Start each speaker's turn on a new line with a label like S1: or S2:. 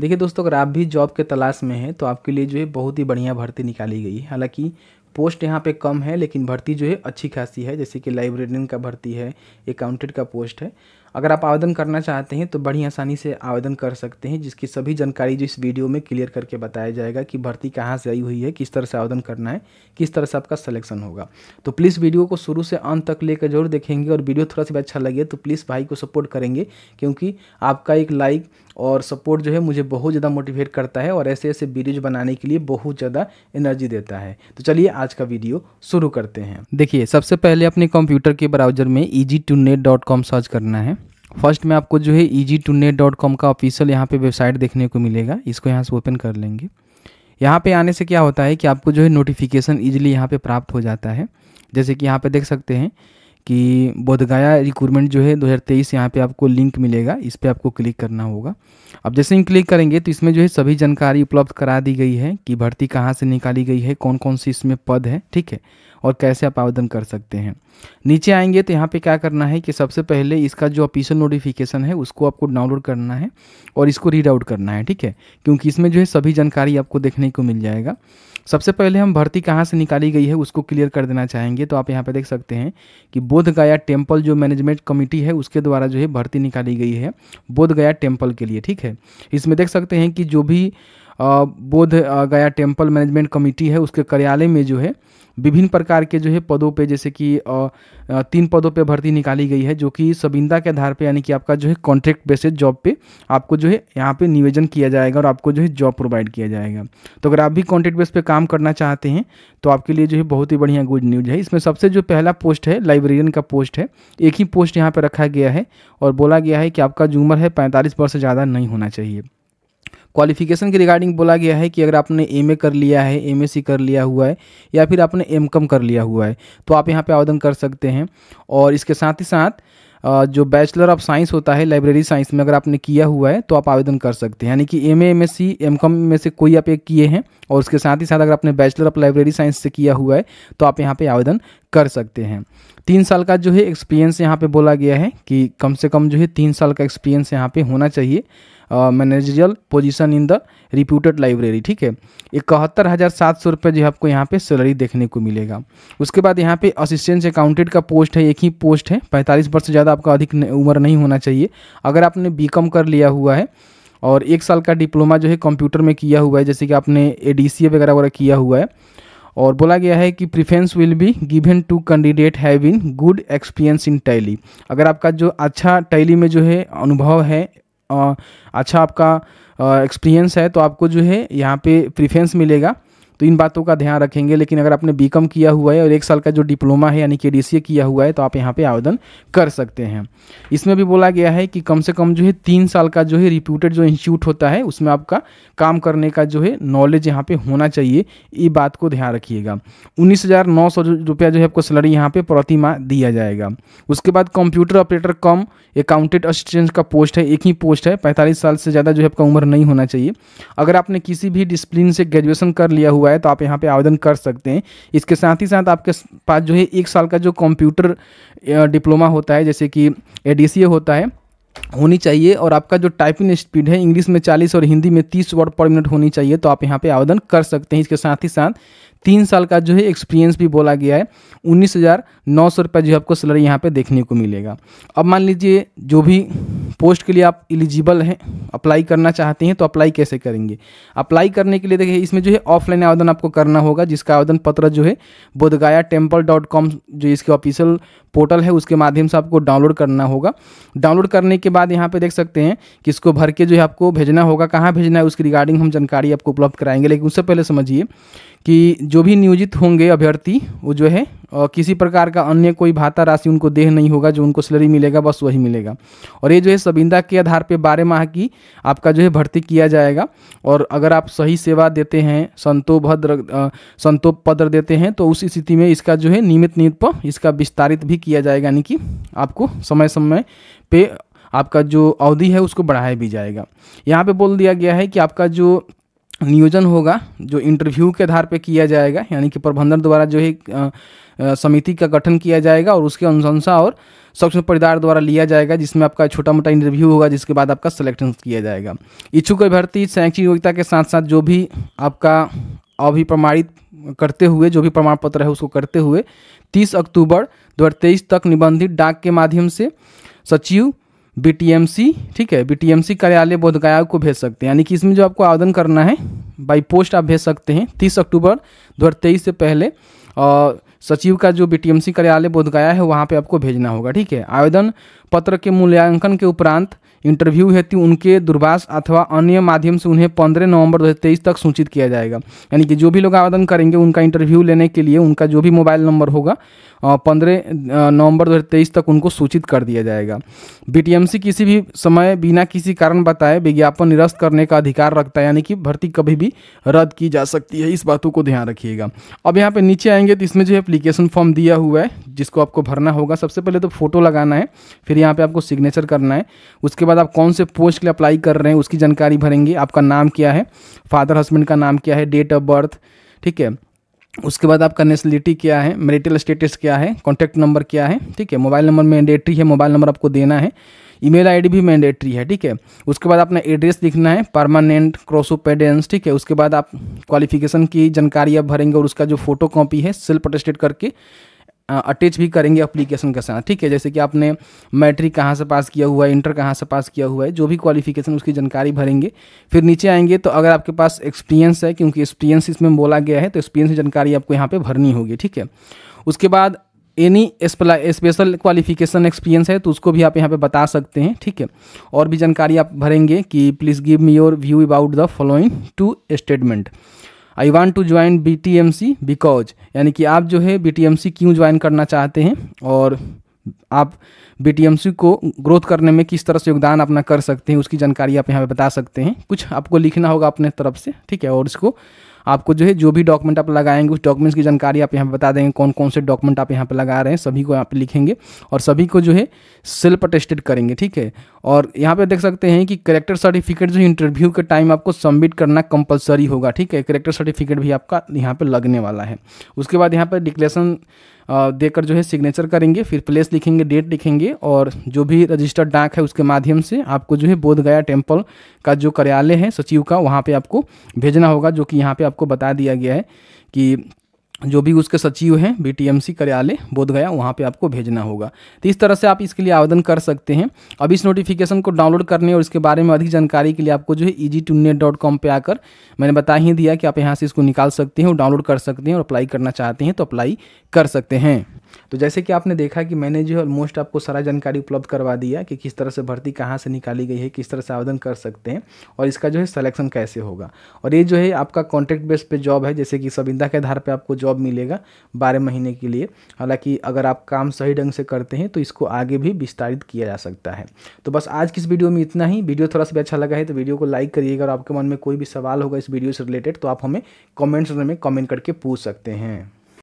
S1: देखिए दोस्तों अगर आप भी जॉब के तलाश में हैं तो आपके लिए जो है बहुत ही बढ़िया भर्ती निकाली गई है हालांकि पोस्ट यहाँ पे कम है लेकिन भर्ती जो है अच्छी खासी है जैसे कि लाइब्रेरियन का भर्ती है अकाउंटेंट का पोस्ट है अगर आप आवेदन करना चाहते हैं तो बड़ी आसानी से आवेदन कर सकते हैं जिसकी सभी जानकारी जो इस वीडियो में क्लियर करके बताया जाएगा कि भर्ती कहाँ से आई हुई है किस तरह से आवेदन करना है किस तरह से आपका सलेक्शन होगा तो प्लीज़ वीडियो को शुरू से अंत तक लेकर जरूर देखेंगे और वीडियो थोड़ा सा भी अच्छा लगे तो प्लीज़ भाई को सपोर्ट करेंगे क्योंकि आपका एक लाइक और सपोर्ट जो है मुझे बहुत ज़्यादा मोटिवेट करता है और ऐसे ऐसे वीडियोज बनाने के लिए बहुत ज़्यादा एनर्जी देता है तो चलिए आज का वीडियो शुरू करते हैं देखिए सबसे पहले अपने कंप्यूटर के ब्राउजर में ई सर्च करना है फर्स्ट में आपको जो है ई e का ऑफिशियल यहाँ पे वेबसाइट देखने को मिलेगा इसको यहाँ से ओपन कर लेंगे यहाँ पे आने से क्या होता है कि आपको जो है नोटिफिकेशन ईजिली यहाँ पे प्राप्त हो जाता है जैसे कि यहाँ पे देख सकते हैं कि बोधगया रिक्रूटमेंट जो है 2023 यहाँ पे आपको लिंक मिलेगा इस पर आपको क्लिक करना होगा अब जैसे ही क्लिक करेंगे तो इसमें जो है सभी जानकारी उपलब्ध करा दी गई है कि भर्ती कहाँ से निकाली गई है कौन कौन सी इसमें पद है ठीक है और कैसे आप आवेदन कर सकते हैं नीचे आएंगे तो यहाँ पे क्या करना है कि सबसे पहले इसका जो ऑफिशियल नोटिफिकेशन है उसको आपको डाउनलोड करना है और इसको रीड आउट करना है ठीक है क्योंकि इसमें जो है सभी जानकारी आपको देखने को मिल जाएगा सबसे पहले हम भर्ती कहाँ से निकाली गई है उसको क्लियर कर देना चाहेंगे तो आप यहाँ पे देख सकते हैं कि बोध गया टेम्पल जो मैनेजमेंट कमेटी है उसके द्वारा जो है भर्ती निकाली गई है बोध गया टेम्पल के लिए ठीक है इसमें देख सकते हैं कि जो भी बोध गया टेम्पल मैनेजमेंट कमेटी है उसके कार्यालय में जो है विभिन्न प्रकार के जो है पदों पे जैसे कि तीन पदों पे भर्ती निकाली गई है जो कि सबिंदा के आधार पे यानी कि आपका जो है कॉन्ट्रैक्ट बेसिस जॉब पे आपको जो है यहाँ पे निवेदन किया जाएगा और आपको जो है जॉब प्रोवाइड किया जाएगा तो अगर आप भी कॉन्ट्रैक्ट बेस पे काम करना चाहते हैं तो आपके लिए जो है बहुत ही बढ़िया गुड न्यूज है इसमें सबसे जो पहला पोस्ट है लाइब्रेरियन का पोस्ट है एक ही पोस्ट यहाँ पर रखा गया है और बोला गया है कि आपका जो उम्र है पैंतालीस वर्ष से ज़्यादा नहीं होना चाहिए क्वालिफिकेशन के रिगार्डिंग बोला गया है कि अगर आपने एम कर लिया है एम कर लिया हुआ है या फिर आपने एम कर लिया हुआ है तो आप यहाँ पर आवेदन कर सकते हैं और इसके साथ ही साथ जो बैचलर ऑफ साइंस होता है लाइब्रेरी साइंस में अगर आपने किया हुआ है तो आप आवेदन कर सकते हैं यानी कि M M S C M com में से कोई आप एक किए हैं और उसके साथ ही साथ अगर आपने बैचलर ऑफ लाइब्रेरी साइंस से किया हुआ है तो आप यहाँ पे आवेदन कर सकते हैं तीन साल का जो है एक्सपीरियंस यहाँ पे बोला गया है कि कम से कम जो है तीन साल का एक्सपीरियंस यहाँ पे होना चाहिए managerial position in the reputed library ठीक है इकहत्तर हज़ार सात सौ रुपये जो है आपको यहाँ पे सैलरी देखने को मिलेगा उसके बाद यहाँ पे असिस्टेंट अकाउंटेंट का पोस्ट है एक ही पोस्ट है पैंतालीस वर्ष से ज़्यादा आपका अधिक उम्र नहीं होना चाहिए अगर आपने बी कर लिया हुआ है और एक साल का डिप्लोमा जो है कंप्यूटर में किया हुआ है जैसे कि आपने ए वगैरह वगैरह किया हुआ है और बोला गया है कि preference will be given to candidate have in good experience in Tally अगर आपका जो अच्छा टैली में जो है अनुभव है अच्छा आपका एक्सपीरियंस है तो आपको जो है यहाँ पे प्रिफ्रेंस मिलेगा तो इन बातों का ध्यान रखेंगे लेकिन अगर आपने बी किया हुआ है और एक साल का जो डिप्लोमा है यानी के किया हुआ है तो आप यहाँ पर आवेदन कर सकते हैं इसमें भी बोला गया है कि कम से कम जो है तीन साल का जो है रिप्यूटेड जो इंस्टीट्यूट होता है उसमें आपका काम करने का जो है नॉलेज यहाँ पर होना चाहिए ये बात को ध्यान रखिएगा उन्नीस हज़ार नौ सौ रुपया जो है आपको सैलरी यहाँ पर प्रति माह दिया जाएगा उसके बाद computer operator cum accountant assistant का पोस्ट है एक ही पोस्ट है पैंतालीस साल से ज़्यादा जो है आपका उम्र नहीं होना चाहिए अगर आपने किसी भी डिसप्लिन से ग्रेजुएसन कर लिया हुआ हुआ है तो आप यहाँ पे आवेदन कर सकते हैं इसके साथ ही साथ आपके पास जो है एक साल का जो कंप्यूटर डिप्लोमा होता है जैसे कि ए होता है होनी चाहिए और आपका जो टाइपिंग स्पीड है इंग्लिश में 40 और हिंदी में 30 वर्ड पर मिनट होनी चाहिए तो आप यहाँ पे आवेदन कर सकते हैं इसके साथ ही साथ तीन साल का जो है एक्सपीरियंस भी बोला गया है उन्नीस हज़ार नौ सौ रुपये जो आपको सैलरी यहाँ पे देखने को मिलेगा अब मान लीजिए जो भी पोस्ट के लिए आप एलिजिबल हैं अप्लाई करना चाहते हैं तो अप्लाई कैसे करेंगे अप्लाई करने के लिए देखिए इसमें जो है ऑफलाइन आवेदन आपको करना होगा जिसका आवेदन पत्र जो है बोधगाया टेम्पल डॉट कॉम जो इसके ऑफिशियल पोर्टल है उसके माध्यम से आपको डाउनलोड करना होगा डाउनलोड करने के बाद यहाँ पर देख सकते हैं कि इसको भर के जो है आपको भेजना होगा कहाँ भेजना है उसकी रिगार्डिंग हम जानकारी आपको उपलब्ध कराएंगे लेकिन उससे पहले समझिए कि जो भी नियोजित होंगे अभ्यर्थी वो जो है किसी प्रकार का अन्य कोई भाता राशि उनको देह नहीं होगा जो उनको सैलरी मिलेगा बस वही मिलेगा और ये जो है सबिंदा के आधार पर बारह माह की आपका जो है भर्ती किया जाएगा और अगर आप सही सेवा देते हैं संतो भद्र संतो पद्र देते हैं तो उस स्थिति में इसका जो है नियमित नियत पर इसका विस्तारित भी किया जाएगा यानी कि आपको समय समय पर आपका जो अवधि है उसको बढ़ाया भी जाएगा यहाँ पर बोल दिया गया है कि आपका जो नियोजन होगा जो इंटरव्यू के आधार पर किया जाएगा यानी कि प्रबंधन द्वारा जो है समिति का गठन किया जाएगा और उसके अनुशंसा और सक्षम परिदार द्वारा लिया जाएगा जिसमें आपका छोटा मोटा इंटरव्यू होगा जिसके बाद आपका सिलेक्शन किया जाएगा इच्छुक अभ्यर्थी शैक्षिक योग्यता के साथ साथ जो भी आपका अभी प्रमाणित करते हुए जो भी प्रमाण पत्र है उसको करते हुए तीस अक्टूबर दो तक निबंधित डाक के माध्यम से सचिव बीटीएमसी ठीक है बीटीएमसी कार्यालय बोधगया को भेज सकते हैं यानी कि इसमें जो आपको आवेदन करना है बाई पोस्ट आप भेज सकते हैं तीस अक्टूबर दो से पहले और सचिव का जो बीटीएमसी कार्यालय बोधगया है वहाँ पे आपको भेजना होगा ठीक है आवेदन पत्र के मूल्यांकन के उपरांत इंटरव्यू हेतु उनके दूरभाष अथवा अन्य माध्यम से उन्हें पंद्रह नवंबर दो तक सूचित किया जाएगा यानी कि जो भी लोग आवेदन करेंगे उनका इंटरव्यू लेने के लिए उनका जो भी मोबाइल नंबर होगा पंद्रह नवंबर दो तक उनको सूचित कर दिया जाएगा बी किसी भी समय बिना किसी कारण बताए विज्ञापन निरस्त करने का अधिकार रखता है यानी कि भर्ती कभी भी रद्द की जा सकती है इस बातों को ध्यान रखिएगा अब यहाँ पे नीचे आएंगे तो इसमें जो है एप्लीकेशन फॉर्म दिया हुआ है जिसको आपको भरना होगा सबसे पहले तो फोटो लगाना है फिर यहाँ पे आपको सिग्नेचर करना है उसके बाद बाद आप कौन से पोस्ट के लिए अप्लाई कर रहे हैं उसकी जानकारी भरेंगे आपका नाम क्या है फादर हस्बैंड का नाम क्या है डेट ऑफ बर्थ ठीक है उसके बाद आपका नेशनलिटी क्या है मेरिटल स्टेटस क्या है कॉन्टैक्ट नंबर क्या है ठीक है मोबाइल नंबर मैंडेट्री है मोबाइल नंबर आपको देना है ईमेल आईडी भी मैंडेट्री है ठीक है उसके बाद अपना एड्रेस लिखना है परमानेंट क्रॉसोपेडेंस ठीक है उसके बाद आप क्वालिफिकेशन की जानकारी आप भरेंगे और उसका जो फोटो कॉपी है सेल्फ अटेस्टेड करके अटैच भी करेंगे अप्लीकेशन के साथ ठीक है जैसे कि आपने मैट्रिक कहाँ से पास किया हुआ है इंटर कहाँ से पास किया हुआ है जो भी क्वालिफिकेशन उसकी जानकारी भरेंगे फिर नीचे आएंगे तो अगर आपके पास एक्सपीरियंस है क्योंकि एक्सपीरियंस इसमें बोला गया है तो एक्सपीरियंस की जानकारी आपको यहाँ पर भरनी होगी ठीक है उसके बाद एनी स्पेशल क्वालिफिकेशन एक्सपीरियंस है तो उसको भी आप यहाँ पे बता सकते हैं ठीक है और भी जानकारी आप भरेंगे कि please give me your view about the following two statement I want to join B T M C because यानी कि आप जो है बी टी एम सी क्यों ज्वाइन करना चाहते हैं और आप बी को ग्रोथ करने में किस तरह से योगदान अपना कर सकते हैं उसकी जानकारी आप यहाँ पे बता सकते हैं कुछ आपको लिखना होगा अपने तरफ से ठीक है और इसको आपको जो है जो भी डॉक्यूमेंट आप लगाएंगे उस डॉक्यूमेंट्स की जानकारी आप यहाँ पे बता देंगे कौन कौन से डॉक्यूमेंट आप यहाँ पे लगा रहे हैं सभी को यहाँ पे लिखेंगे और सभी को जो है सेल्फ अटेस्टेड करेंगे ठीक है और यहाँ पे देख सकते हैं कि करेक्टर सर्टिफिकेट जो इंटरव्यू के टाइम आपको सबमिट करना कंपलसरी होगा ठीक है करेक्टर सर्टिफिकेट भी आपका यहाँ पर लगने वाला है उसके बाद यहाँ पर डिक्लेसन देकर जो है सिग्नेचर करेंगे फिर प्लेस लिखेंगे डेट लिखेंगे और जो भी रजिस्टर्ड डाक है उसके माध्यम से आपको जो है बोधगया टेम्पल का जो कार्यालय है सचिव का वहाँ पर आपको भेजना होगा जो कि यहाँ पर आपको बता दिया गया है कि जो भी उसके सचिव हैं बीटीएमसी कार्यालय बोधगया वहाँ पे आपको भेजना होगा तो इस तरह से आप इसके लिए आवेदन कर सकते हैं अब इस नोटिफिकेशन को डाउनलोड करने और इसके बारे में अधिक जानकारी के लिए आपको जो है ई जी डॉट कॉम पर आकर मैंने बता ही दिया कि आप यहाँ से इसको निकाल सकते हैं और डाउनलोड कर सकते हैं और अप्लाई करना चाहते हैं तो अप्लाई कर सकते हैं तो जैसे कि आपने देखा कि मैंने जो है ऑलमोस्ट आपको सारा जानकारी उपलब्ध करवा दिया कि किस तरह से भर्ती कहाँ से निकाली गई है किस तरह से आवेदन कर सकते हैं और इसका जो है सलेक्शन कैसे होगा और ये जो है आपका कॉन्ट्रैक्ट बेस पे जॉब है जैसे कि सबिंदा के आधार पर आपको जॉब मिलेगा बारह महीने के लिए हालाँकि अगर आप काम सही ढंग से करते हैं तो इसको आगे भी विस्तारित किया जा सकता है तो बस आज की इस वीडियो में इतना ही वीडियो थोड़ा सा भी अच्छा लगा है तो वीडियो को लाइक करिएगा और आपके मन में कोई भी सवाल होगा इस वीडियो से रिलेटेड तो आप हमें कॉमेंट्स में कॉमेंट करके पूछ सकते हैं